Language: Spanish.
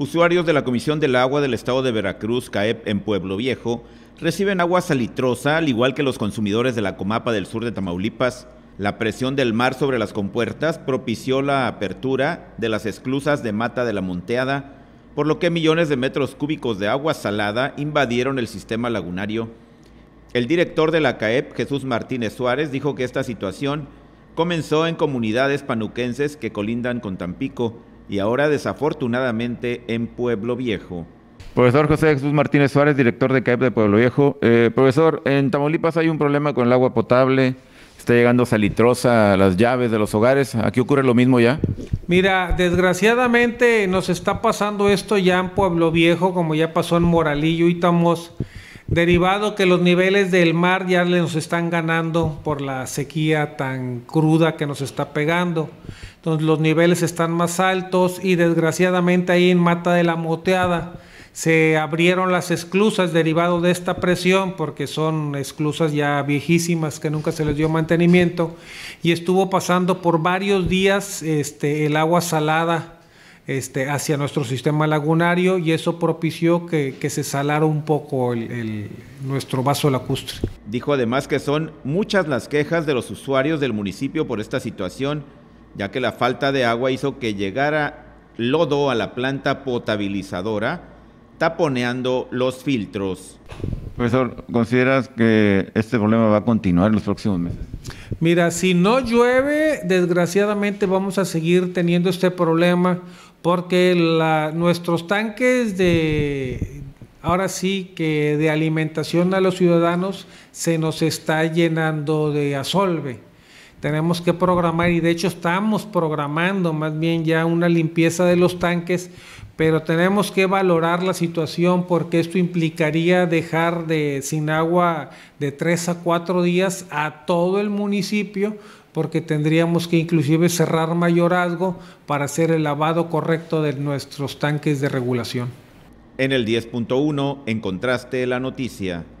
Usuarios de la Comisión del Agua del Estado de Veracruz, CAEP, en Pueblo Viejo, reciben agua salitrosa, al igual que los consumidores de la Comapa del sur de Tamaulipas. La presión del mar sobre las compuertas propició la apertura de las esclusas de Mata de la Monteada, por lo que millones de metros cúbicos de agua salada invadieron el sistema lagunario. El director de la CAEP, Jesús Martínez Suárez, dijo que esta situación comenzó en comunidades panuquenses que colindan con Tampico, y ahora desafortunadamente en Pueblo Viejo. Profesor José Jesús Martínez Suárez, director de CAEP de Pueblo Viejo. Eh, profesor, en Tamaulipas hay un problema con el agua potable, está llegando salitrosa a las llaves de los hogares. ¿Aquí ocurre lo mismo ya? Mira, desgraciadamente nos está pasando esto ya en Pueblo Viejo, como ya pasó en Moralillo y Tamos, derivado que los niveles del mar ya le nos están ganando por la sequía tan cruda que nos está pegando. Entonces los niveles están más altos y desgraciadamente ahí en Mata de la Moteada se abrieron las esclusas derivado de esta presión, porque son esclusas ya viejísimas que nunca se les dio mantenimiento, y estuvo pasando por varios días este, el agua salada este, hacia nuestro sistema lagunario y eso propició que, se salara un poco el, nuestro vaso lacustre. Dijo además que son muchas las quejas de los usuarios del municipio por esta situación, ya que la falta de agua hizo que llegara lodo a la planta potabilizadora, taponeando los filtros. Profesor, ¿consideras que este problema va a continuar en los próximos meses? Mira, si no llueve, desgraciadamente vamos a seguir teniendo este problema porque nuestros tanques de, ahora sí que de alimentación a los ciudadanos se nos está llenando de asolve. Tenemos que programar y de hecho estamos programando más bien ya una limpieza de los tanques, pero tenemos que valorar la situación porque esto implicaría dejar de sin agua de tres a cuatro días a todo el municipio porque tendríamos que inclusive cerrar mayorazgo para hacer el lavado correcto de nuestros tanques de regulación. En el 10.1 encontraste la noticia.